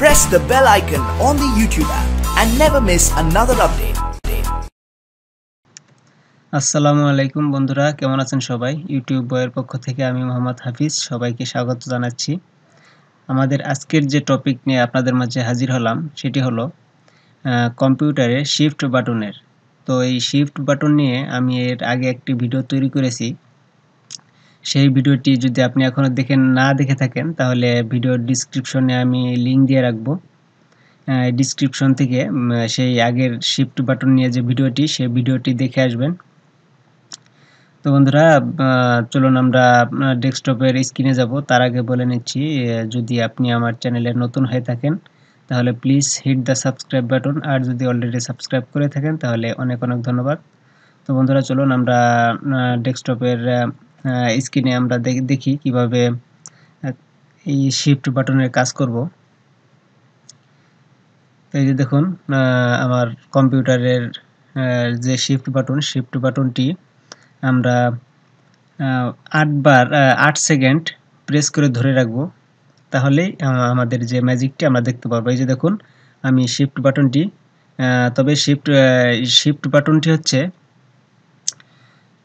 Press the bell icon on the YouTube app and never miss another update. আসসালামু আলাইকুম বন্ধুরা কেমন আছেন সবাই ইউটিউব বইয়ের পক্ষ থেকে আমি মোহাম্মদ হাফিজ সবাইকে স্বাগত জানাচ্ছি আমাদের আজকের যে টপিক নিয়ে আপনাদের মাঝে হাজির হলাম সেটি হলো কম্পিউটারে শিফট বাটনের তো এই শিফট বাটন নিয়ে আমি এর আগে একটি ভিডিও তৈরি করেছি সেই ভিডিওটি যদি আপনি এখনও দেখে না দেখে থাকেন তাহলে ভিডিও ডিসক্রিপশনে আমি লিঙ্ক দিয়ে রাখবো ডিসক্রিপশন থেকে সেই আগের শিফট বাটন নিয়ে যে ভিডিওটি সেই ভিডিওটি দেখে আসবেন তো বন্ধুরা চলুন আমরা ডেস্কটপের স্ক্রিনে যাব তার আগে বলে নিচ্ছি যদি আপনি আমার চ্যানেলে নতুন হয়ে থাকেন তাহলে please hit the subscribe button আর যদি অলরেডি সাবস্ক্রাইব করে থাকেন তাহলে অনেক অনেক ধন্যবাদ তো বন্ধুরা চলুন আমরা ডেস্কটপের স্ক্রিনে আমরা দেখি কিভাবে এই শিফট বাটনের কাজ করব এই যে দেখুন আমার কম্পিউটারের যে শিফট বাটন শিফট বাটনটি আমরা আটবার আট সেকেন্ড প্রেস করে ধরে রাখব তাহলেই আমাদের যে ম্যাজিকটি আমরা দেখতে পারবো এই যে দেখুন আমি শিফট বাটনটি তবে শিফট শিফট বাটনটি হচ্ছে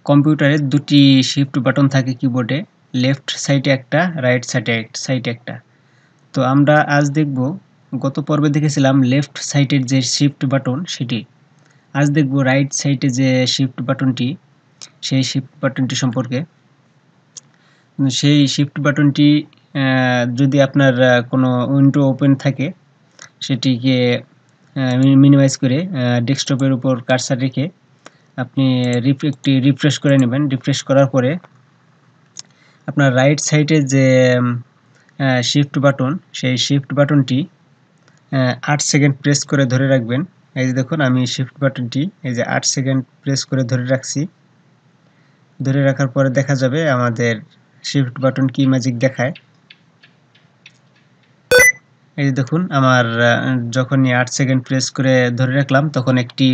কম্পিউটারে দুটি শিফট বাটন থাকে কিবোর্ডে লেফট সাইডে একটা রাইট সাইডে সাইডে একটা তো আমরা আজ দেখব গত পর্বে দেখেছিলাম লেফট সাইডের যে শিফট বাটন সেটি আজ দেখব রাইট সাইডে যে শিফট বাটনটি সেই শিফট বাটনটি সম্পর্কে সেই শিফট বাটনটি যদি আপনার কোনো উইন্ডো ওপেন থাকে সেটিকে মিনিমাইজ করে ডেস্কটপের উপর কার্সার রেখে আপনি একটি রিফ্রেশ করে নেবেন রিফ্রেশ করার পরে আপনার রাইট সাইডে যে শিফট বাটন সেই শিফট বাটনটি আট সেকেন্ড প্রেস করে ধরে রাখবেন এই যে দেখুন আমি শিফট বাটনটি এই যে আট সেকেন্ড প্রেস করে ধরে রাখছি ধরে রাখার পরে দেখা যাবে আমাদের শিফট বাটন কি ম্যাজিক দেখায় এই দেখুন আমার যখনই আট সেকেন্ড প্রেস করে ধরে রাখলাম তখন একটি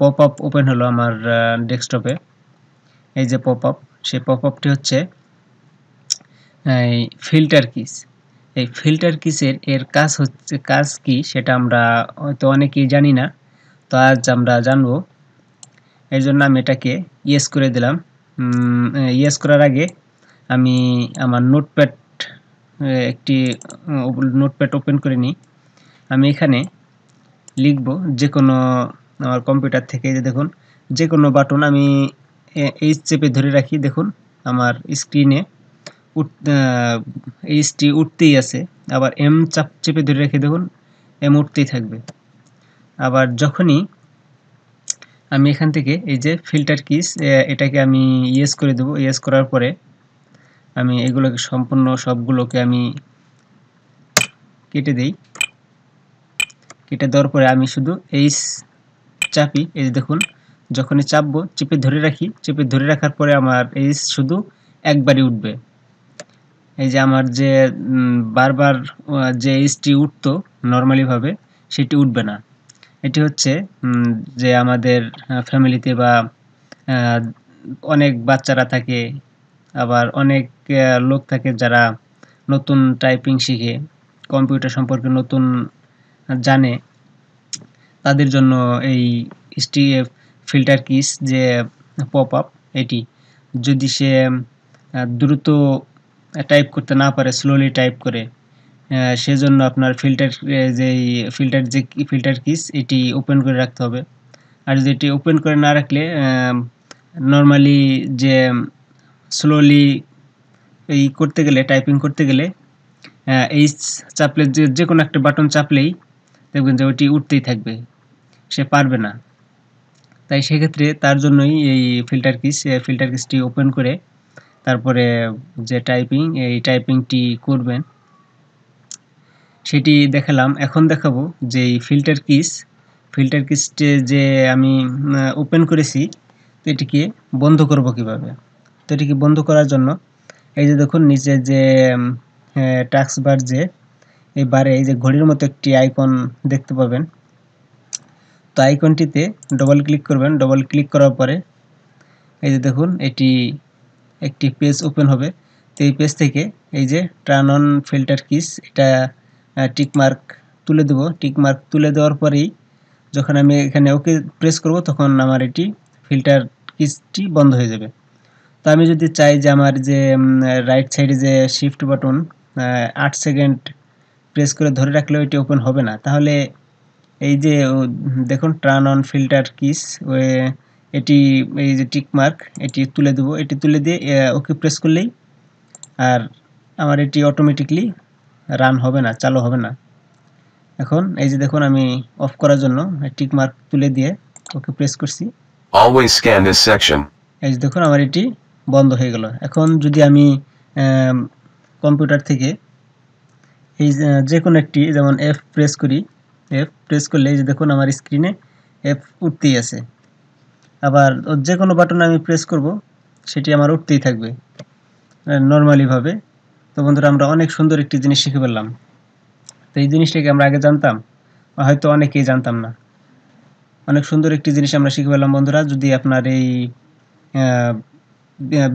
পপ আপ ওপেন হলো আমার ডেস্কটপে এই যে পপ আপ সেই পপ আপটি হচ্ছে এই ফিল্টার কিস এই ফিল্টার কিসের এর কাজ হচ্ছে কাজ কি সেটা আমরা হয়তো অনেকেই জানি না তো আজ আমরা জানবো এই জন্য আমি এটাকে ইয়েস করে দিলাম ইয়েস করার আগে আমি আমার নোটপ্যাড একটি নোটপ্যাড ওপেন করে নিই আমি এখানে লিখব যে কোনো আমার কম্পিউটার থেকে যে দেখুন যে কোনো বাটন আমি এইচ চেপে ধরে রাখি দেখুন আমার স্ক্রিনে উঠ এইচটি উঠতেই আছে আবার এম চাপ চেপে ধরে রাখি দেখুন এম উঠতেই থাকবে আবার যখনই আমি এখান থেকে এই যে ফিল্টার কিস এটাকে আমি ইয়েস করে দেবো ইয়েস করার পরে আমি এগুলোকে সম্পূর্ণ সবগুলোকে আমি কেটে দেই কেটে দেওয়ার পরে আমি শুধু এইচ চাপি এই দেখুন যখনই চাপবো চেপে ধরে রাখি চেপে ধরে রাখার পরে আমার এই শুধু একবারই উঠবে এই যে আমার যে বারবার যে এইচটি উঠতো নর্মালিভাবে সেটি উঠবে না এটি হচ্ছে যে আমাদের ফ্যামিলিতে বা অনেক বাচ্চারা থাকে আবার অনেক লোক থাকে যারা নতুন টাইপিং শিখে কম্পিউটার সম্পর্কে নতুন জানে তাদের জন্য এই স্টি ফিল্টার কিস যে পপ আপ এটি যদি সে দ্রুত টাইপ করতে না পারে স্লোলি টাইপ করে সেজন্য আপনার ফিল্টার যে ফিল্টার যে ফিল্টার কিস এটি ওপেন করে রাখতে হবে আর যদি এটি ওপেন করে না রাখলে নর্মালি যে স্লোলি এই করতে গেলে টাইপিং করতে গেলে এই চাপলে যে যে কোনো একটা বাটন চাপলেই দেখবেন যে ওটি উঠতেই থাকবে সে পারবে না তাই সেক্ষেত্রে তার জন্যই এই ফিল্টার কিস ফিল্টার কিসটি ওপেন করে তারপরে যে টাইপিং এই টাইপিংটি করবেন সেটি দেখালাম এখন দেখাবো যে এই ফিল্টার কিস ফিল্টার কিসটি যে আমি ওপেন করেছি তো এটিকে বন্ধ করব কিভাবে তো এটিকে বন্ধ করার জন্য এই যে দেখুন নিচে যে টাক্স হ্যাঁ, বার যে এই বারে এই যে ঘড়ির মতো একটি আইকন দেখতে পাবেন তো আইকনটিতে ডবল ক্লিক করবেন ডবল ক্লিক করার পরে এই যে দেখুন এটি একটি পেজ ওপেন হবে তো এই পেজ থেকে এই যে টার্ন অন ফিল্টার কিস এটা টিকমার্ক তুলে দেবো টিকমার্ক তুলে দেওয়ার পরেই যখন আমি এখানে ওকে প্রেস করব তখন আমার এটি ফিল্টার কিসটি বন্ধ হয়ে যাবে তো আমি যদি চাই যে আমার যে রাইট সাইডে যে শিফট বাটন আট সেকেন্ড প্রেস করে ধরে রাখলেও এটি ওপেন হবে না তাহলে এই যে দেখুন টার্ন অন ফিল্টার কিস এটি এই যে টিক মার্ক এটি তুলে দেবো এটি তুলে দিয়ে ওকে প্রেস করলেই আর আমার এটি অটোমেটিকলি রান হবে না চালু হবে না এখন এই যে দেখুন আমি অফ করার জন্য টিক মার্ক তুলে দিয়ে ওকে প্রেস করছি এই যে দেখুন আমার এটি বন্ধ হয়ে গেল এখন যদি আমি কম্পিউটার থেকে এই যে কোনো একটি যেমন এফ প্রেস করি এফ প্রেস করলে এই যে দেখুন আমার স্ক্রিনে এফ উঠতেই আছে আবার যে কোনো বাটনে আমি প্রেস করব সেটি আমার উঠতেই থাকবে নর্মালিভাবে তো বন্ধুরা আমরা অনেক সুন্দর একটি জিনিস শিখে ফেললাম তো এই জিনিসটাকে আমরা আগে জানতাম হয়তো অনেকেই জানতাম না অনেক সুন্দর একটি জিনিস আমরা শিখে ফেললাম বন্ধুরা যদি আপনার এই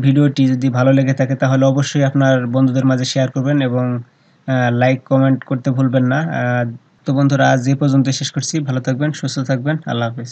ভিডিওটি যদি ভালো লেগে থাকে তাহলে অবশ্যই আপনার বন্ধুদের মাঝে শেয়ার করবেন এবং লাইক কমেন্ট করতে ভুলবেন না তো বন্ধুরা আজ এ পর্যন্ত শেষ করছি ভালো থাকবেন সুস্থ থাকবেন আল্লাহ হাফিজ